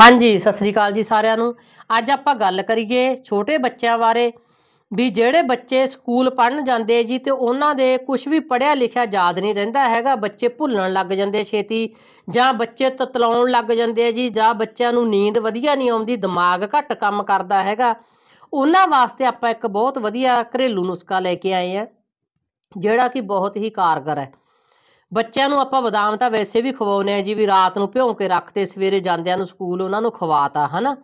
ਹਾਂਜੀ ਸਤਿ ਸ੍ਰੀ ਅਕਾਲ ਜੀ ਸਾਰਿਆਂ ਨੂੰ ਅੱਜ ਆਪਾਂ ਗੱਲ ਕਰੀਏ ਛੋਟੇ ਬੱਚਿਆਂ ਬਾਰੇ ਵੀ ਜਿਹੜੇ ਬੱਚੇ ਸਕੂਲ ਪੜਨ ਜਾਂਦੇ ਜੀ ਤੇ ਉਹਨਾਂ ਦੇ ਕੁਝ ਵੀ ਪੜਿਆ ਲਿਖਿਆ ਯਾਦ ਨਹੀਂ ਰਹਿੰਦਾ ਹੈਗਾ ਬੱਚੇ ਭੁੱਲਣ ਲੱਗ ਜਾਂਦੇ ਛੇਤੀ ਜਾਂ ਬੱਚੇ ਤਤਲਾਉਣ ਲੱਗ ਜਾਂਦੇ ਜੀ ਜਾਂ ਬੱਚਿਆਂ ਨੂੰ ਨੀਂਦ ਵਧੀਆ ਨਹੀਂ ਆਉਂਦੀ ਦਿਮਾਗ ਘੱਟ ਕੰਮ ਕਰਦਾ ਹੈਗਾ ਉਹਨਾਂ ਵਾਸਤੇ ਆਪਾਂ ਇੱਕ ਬਹੁਤ ਵਧੀਆ ਘਰੇਲੂ ਨੁਸਖਾ ਲੈ ਕੇ ਆਏ ਆ ਜਿਹੜਾ ਕਿ ਬਹੁਤ ਹੀ ਕਾਰਗਰ ਹੈ ਬੱਚਿਆਂ ਨੂੰ ਆਪਾਂ ਬਦਾਮ ਤਾਂ ਵੈਸੇ ਵੀ ਖਵਾਉਨੇ ਆ ਜੀ ਵੀ ਰਾਤ ਨੂੰ ਭਿਉਂ ਕੇ ਰੱਖਦੇ ਸਵੇਰੇ ਜਾਂਦਿਆਂ ਨੂੰ ਸਕੂਲ ਉਹਨਾਂ ਨੂੰ ਖਵਾਤਾ ਹਨਾ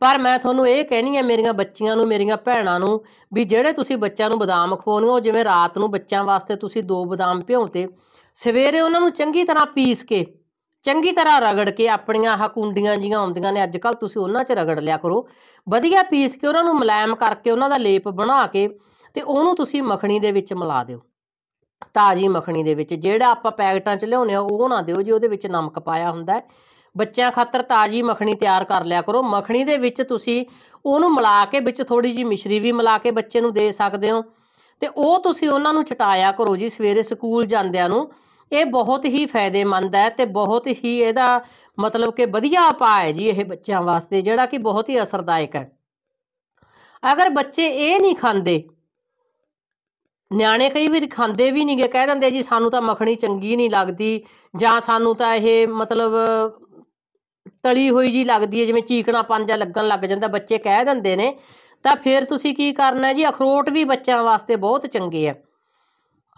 ਪਰ ਮੈਂ ਤੁਹਾਨੂੰ ਇਹ ਕਹਿਣੀ ਆ ਮੇਰੀਆਂ ਬੱਚੀਆਂ ਨੂੰ ਮੇਰੀਆਂ ਭੈਣਾਂ ਨੂੰ ਵੀ ਜਿਹੜੇ ਤੁਸੀਂ ਬੱਚਿਆਂ ਨੂੰ ਬਦਾਮ ਖਵਾਉਣੇ ਹੋ ਜਿਵੇਂ ਰਾਤ ਨੂੰ ਬੱਚਿਆਂ ਵਾਸਤੇ ਤੁਸੀਂ ਦੋ ਬਦਾਮ ਭਿਉਂਤੇ ਸਵੇਰੇ ਉਹਨਾਂ ਨੂੰ ਚੰਗੀ ਤਰ੍ਹਾਂ ਪੀਸ ਕੇ ਚੰਗੀ ਤਰ੍ਹਾਂ ਰਗੜ ਕੇ ਆਪਣੀਆਂ ਆਹ ਕੁੰਡੀਆਂ ਜੀਆਂ ਆਉਂਦੀਆਂ ਨੇ ਅੱਜ ਕੱਲ ਤੁਸੀਂ ਉਹਨਾਂ 'ਚ ਰਗੜ ਲਿਆ ਕਰੋ ਵਧੀਆ ਪੀਸ ਕੇ ਉਹਨਾਂ ਨੂੰ ਮਲਾਇਮ ਕਰਕੇ ਉਹਨਾਂ ਦਾ ਲੇਪ ਬਣਾ ਕੇ ਤੇ ਉਹਨੂੰ ਤੁਸੀਂ ਮੱਖਣੀ ਦੇ ਵਿੱਚ ਮਿਲਾ ਦਿਓ ਤਾਜੀ ਮੱਖਣੀ ਦੇ ਵਿੱਚ ਜਿਹੜਾ ਆਪਾਂ ਪੈਕਟਾਂ 'ਚ ਲਿਆਉਨੇ ਆ ਉਹ ਨਾ ਦਿਓ ਜੀ ਉਹਦੇ ਵਿੱਚ ਨਮਕ ਪਾਇਆ ਹੁੰਦਾ ਹੈ ਬੱਚਿਆਂ ਖਾਤਰ ਤਾਜੀ ਮੱਖਣੀ ਤਿਆਰ ਕਰ ਲਿਆ ਕਰੋ ਮੱਖਣੀ ਦੇ ਵਿੱਚ ਤੁਸੀਂ ਉਹਨੂੰ ਮਿਲਾ ਕੇ ਵਿੱਚ ਥੋੜੀ ਜੀ ਮਿਸ਼ਰੀ ਵੀ ਮਿਲਾ ਕੇ ਬੱਚੇ ਨੂੰ ਦੇ ਸਕਦੇ ਹੋ ਤੇ ਉਹ ਤੁਸੀਂ ਉਹਨਾਂ ਨੂੰ ਚਟਾਇਆ ਕਰੋ ਜੀ ਸਵੇਰੇ ਸਕੂਲ ਜਾਂਦਿਆਂ ਨੂੰ ਇਹ ਬਹੁਤ ਹੀ ਫਾਇਦੇਮੰਦ ਹੈ ਤੇ ਬਹੁਤ ਹੀ ਇਹਦਾ ਮਤਲਬ ਕਿ ਵਧੀਆ ਉਪਾਅ ਹੈ ਜੀ ਇਹ ਬੱਚਿਆਂ ਵਾਸਤੇ ਜਿਹੜਾ ਕਿ ਬਹੁਤ ਹੀ ਅਸਰਦਾਇਕ ਹੈ ਅਗਰ ਬੱਚੇ ਇਹ ਨਹੀਂ ਖਾਂਦੇ ਨਿਆਣੇ ਕਈ ਵੀ ਖਾਂਦੇ ਵੀ ਨਹੀਂਗੇ ਕਹਿ ਦਿੰਦੇ ਜੀ ਸਾਨੂੰ ਤਾਂ ਮੱਖਣੀ ਚੰਗੀ ਨਹੀਂ ਲੱਗਦੀ ਜਾਂ ਸਾਨੂੰ ਤਾਂ ਇਹ ਮਤਲਬ ਤਲੀ ਹੋਈ ਜੀ ਲੱਗਦੀ ਹੈ ਜਿਵੇਂ ਚੀਕਣਾ ਪੰਜਾ ਲੱਗਣ ਲੱਗ ਜਾਂਦਾ ਬੱਚੇ ਕਹਿ ਦਿੰਦੇ ਨੇ ਤਾਂ ਫਿਰ ਤੁਸੀਂ ਕੀ ਕਰਨਾ ਜੀ ਅਖਰੋਟ ਵੀ ਬੱਚਿਆਂ ਵਾਸਤੇ ਬਹੁਤ ਚੰਗੇ ਆ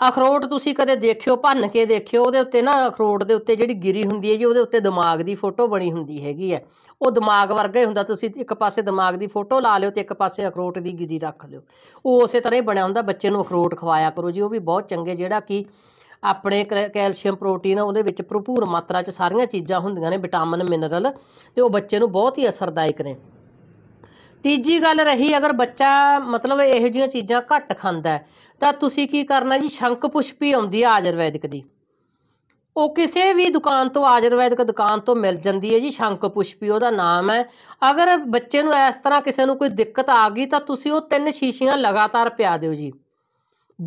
ਅਖਰੋਟ ਤੁਸੀਂ ਕਦੇ ਦੇਖਿਓ ਭੰਨ ਕੇ ਦੇਖਿਓ ਉਹਦੇ ਉੱਤੇ ਨਾ ਅਖਰੋਟ ਦੇ ਉੱਤੇ ਜਿਹੜੀ ਗਿਰੀ ਹੁੰਦੀ ਹੈ ਜੀ ਉਹਦੇ ਉੱਤੇ ਦਿਮਾਗ ਦੀ ਫੋਟੋ ਬਣੀ ਹੁੰਦੀ ਹੈਗੀ ਹੈ ਉਹ ਦਿਮਾਗ ਵਰਗਾ ਹੀ ਹੁੰਦਾ ਤੁਸੀਂ ਇੱਕ ਪਾਸੇ ਦਿਮਾਗ ਦੀ ਫੋਟੋ ਲਾ ਲਿਓ ਤੇ ਇੱਕ ਪਾਸੇ ਅਖਰੋਟ ਦੀ ਗਿਰੀ ਰੱਖ ਲਿਓ ਉਹ ਉਸੇ ਤਰ੍ਹਾਂ ਹੀ ਬਣਿਆ ਹੁੰਦਾ ਬੱਚੇ ਨੂੰ ਅਖਰੋਟ ਖਵਾਇਆ ਕਰੋ ਜੀ ਉਹ ਵੀ ਬਹੁਤ ਚੰਗੇ ਜਿਹੜਾ ਕਿ ਆਪਣੇ ਕੈਲਸ਼ੀਅਮ ਪ੍ਰੋਟੀਨ ਉਹਦੇ ਵਿੱਚ ਭਰਪੂਰ ਮਾਤਰਾ 'ਚ ਸਾਰੀਆਂ ਚੀਜ਼ਾਂ ਹੁੰਦੀਆਂ ਨੇ ਵਿਟਾਮਿਨ ਮਿਨਰਲ ਤੇ ਉਹ ਬੱਚੇ ਨੂੰ ਬਹੁਤ ਹੀ ਅਸਰਦਾਇਕ ਨੇ ਤੀਜੀ ਗੱਲ ਰਹੀ ਅਗਰ ਬੱਚਾ ਮਤਲਬ ਇਹੋ ਜੀਆਂ ਚੀਜ਼ਾਂ ਘੱਟ ਖਾਂਦਾ ਤਾਂ ਤੁਸੀਂ ਕੀ ਕਰਨਾ ਜੀ ਸ਼ੰਕ ਪੁਸ਼ਪੀ ਆਉਂਦੀ ਹੈ ਆਯੁਰਵੈਦਿਕ ਦੀ ਉਹ ਕਿਸੇ ਵੀ ਦੁਕਾਨ ਤੋਂ ਆਯੁਰਵੈਦਿਕ ਦੁਕਾਨ ਤੋਂ ਮਿਲ ਜਾਂਦੀ ਹੈ ਜੀ ਸ਼ੰਕ ਪੁਸ਼ਪੀ ਉਹਦਾ ਨਾਮ ਹੈ ਅਗਰ ਬੱਚੇ ਨੂੰ ਇਸ ਤਰ੍ਹਾਂ ਕਿਸੇ ਨੂੰ ਕੋਈ ਦਿੱਕਤ ਆ ਗਈ ਤਾਂ ਤੁਸੀਂ ਉਹ ਤਿੰਨ ਸ਼ੀਸ਼ੀਆਂ ਲਗਾਤਾਰ ਪਿਆ ਦਿਓ ਜੀ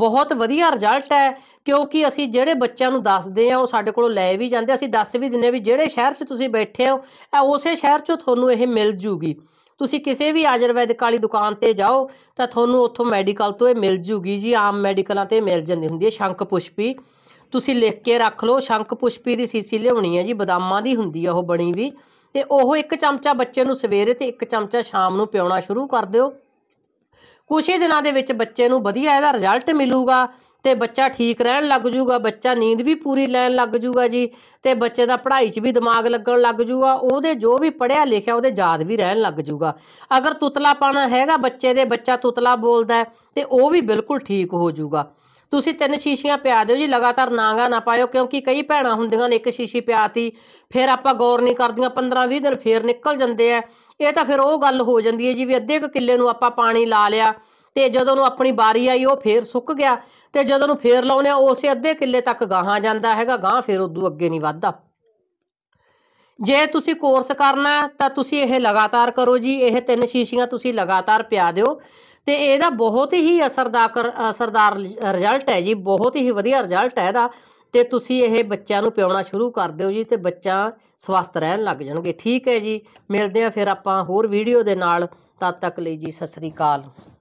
ਬਹੁਤ ਵਧੀਆ ਰਿਜ਼ਲਟ ਹੈ ਕਿਉਂਕਿ ਅਸੀਂ ਜਿਹੜੇ ਬੱਚਿਆਂ ਨੂੰ ਦੱਸਦੇ ਆ ਉਹ ਸਾਡੇ ਕੋਲੋਂ ਲੈ ਵੀ ਜਾਂਦੇ ਅਸੀਂ ਦੱਸ ਵੀ ਦਿੰਨੇ ਵੀ ਜਿਹੜੇ ਸ਼ਹਿਰ 'ਚ ਤੁਸੀਂ ਬੈਠੇ ਹੋ ਉਸੇ ਸ਼ਹਿਰ 'ਚੋਂ ਤੁਹਾਨੂੰ ਇਹ ਮਿਲ ਜੂਗੀ ਤੁਸੀਂ ਕਿਸੇ ਵੀ ਆਯੁਰਵੈਦਿਕ ਵਾਲੀ ਦੁਕਾਨ ਤੇ ਜਾਓ ਤਾਂ ਤੁਹਾਨੂੰ ਉੱਥੋਂ ਮੈਡੀਕਲ ਤੋਂ ਇਹ ਮਿਲ ਜੂਗੀ ਜੀ ਆਮ ਮੈਡੀਕਲਾਂ ਤੇ ਮਿਲ ਜਾਂਦੀ ਹੁੰਦੀ ਹੈ ਸ਼ੰਕ ਪੁਸ਼ਪੀ ਤੁਸੀਂ ਲਿਖ ਕੇ ਰੱਖ ਲਓ ਸ਼ੰਕ ਪੁਸ਼ਪੀ ਦੀ ਸੀਸੀ ਲਿਆਉਣੀ ਹੈ ਜੀ ਬਦਾਮਾਂ ਦੀ ਹੁੰਦੀ ਆ ਉਹ ਬਣੀ ਵੀ ਤੇ ਉਹ ਇੱਕ ਚਮਚਾ ਬੱਚੇ ਨੂੰ ਸਵੇਰੇ ਤੇ ਇੱਕ ਚਮਚਾ ਸ਼ਾਮ ਨੂੰ ਪਿਉਣਾ ਸ਼ੁਰੂ ਕਰ ਦਿਓ ਕੁਝ ਹੀ ਦਿਨਾਂ ਦੇ ਵਿੱਚ ਬੱਚੇ ਨੂੰ ਵਧੀਆ ਇਹਦਾ ਰਿਜ਼ਲਟ ਮਿਲੂਗਾ ਤੇ ਬੱਚਾ ਠੀਕ ਰਹਿਣ ਲੱਗ ਜੂਗਾ ਬੱਚਾ ਨੀਂਦ ਵੀ ਪੂਰੀ ਲੈਣ ਲੱਗ ਜੂਗਾ ਜੀ ਤੇ ਬੱਚੇ ਦਾ ਪੜ੍ਹਾਈ 'ਚ ਵੀ ਦਿਮਾਗ ਲੱਗਣ ਲੱਗ ਜੂਗਾ ਉਹਦੇ ਜੋ ਵੀ ਪੜਿਆ ਲਿਖਿਆ ਉਹਦੇ ਯਾਦ ਵੀ ਰਹਿਣ ਲੱਗ ਜੂਗਾ ਅਗਰ ਤੁਤਲਾਪਣ ਹੈਗਾ ਬੱਚੇ ਦੇ ਬੱਚਾ ਤੁਤਲਾ ਬੋਲਦਾ ਤੇ ਉਹ ਵੀ ਬਿਲਕੁਲ ਠੀਕ ਹੋ ਜੂਗਾ ਤੁਸੀਂ ਤਿੰਨ ਸ਼ੀਸ਼ੀਆਂ ਪਿਆ ਦਿਓ ਜੀ ਲਗਾਤਾਰ ਨਾਂਗਾ ਨਾ ਪਾਇਓ ਕਿਉਂਕਿ ਕਈ ਭੈਣਾਂ ਹੁੰਦੀਆਂ ਨੇ ਇੱਕ ਸ਼ੀਸ਼ੀ ਪਿਆਤੀ ਫਿਰ ਆਪਾਂ ਗੌਰ ਨਹੀਂ ਕਰਦੀਆਂ 15-20 ਦਿਨ ਫੇਰ ਨਿਕਲ ਜਾਂਦੇ ਆ ਇਹ ਤਾਂ ਫਿਰ ਉਹ ਗੱਲ ਹੋ ਜਾਂਦੀ ਹੈ ਜੀ ਵੀ ਅੱਧੇ ਕ ਕਿੱਲੇ ਨੂੰ ਆਪਾਂ ਪਾਣੀ ਲਾ ਲਿਆ ਤੇ ਜਦੋਂ ਉਹਨੂੰ ਆਪਣੀ ਵਾਰੀ ਆਈ ਉਹ ਫੇਰ ਸੁੱਕ ਗਿਆ ਤੇ ਜਦੋਂ ਉਹਨੂੰ ਫੇਰ ਲਾਉਨੇ ਆ ਉਸੇ ਅੱਧੇ ਕਿੱਲੇ ਤੱਕ ਗਾਹਾਂ ਜਾਂਦਾ ਹੈਗਾ ਗਾਂ ਫੇਰ ਉਦੋਂ ਅੱਗੇ ਨਹੀਂ ਵੱਧਦਾ ਜੇ ਤੁਸੀਂ ਕੋਰਸ ਕਰਨਾ ਤਾਂ ਤੁਸੀਂ ਇਹ ਲਗਾਤਾਰ ਕਰੋ ਜੀ ਇਹ ਤਿੰਨ ਸ਼ੀਸ਼ੀਆਂ ਤੁਸੀਂ ਲਗਾਤਾਰ ਪਿਆ ਦਿਓ ਤੇ ਇਹਦਾ ਬਹੁਤ ਹੀ ਅਸਰਦਾਰ ਅਸਰਦਾਰ ਰਿਜ਼ਲਟ ਹੈ ਜੀ ਬਹੁਤ ਹੀ ਵਧੀਆ ਰਿਜ਼ਲਟ ਹੈ ਇਹਦਾ ਤੇ ਤੁਸੀਂ ਇਹ ਬੱਚਿਆਂ ਨੂੰ ਪਿਉਣਾ ਸ਼ੁਰੂ ਕਰ ਦਿਓ ਜੀ ਤੇ ਬੱਚਾ ਸਵਸਥ ਰਹਿਣ ਲੱਗ ਜਾਣਗੇ ਠੀਕ ਹੈ ਜੀ ਮਿਲਦੇ ਆ ਫਿਰ ਆਪਾਂ ਹੋਰ ਵੀਡੀਓ ਦੇ ਨਾਲ ਤਦ ਤੱਕ ਲਈ ਜੀ ਸਤਿ ਸ੍ਰੀ ਅਕਾਲ